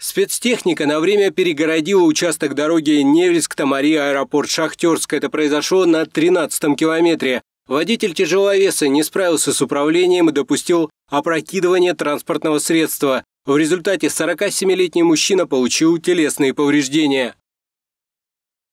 Спецтехника на время перегородила участок дороги Невельск-Тамари, аэропорт Шахтерск. Это произошло на 13-м километре. Водитель тяжеловеса не справился с управлением и допустил опрокидывание транспортного средства. В результате 47-летний мужчина получил телесные повреждения.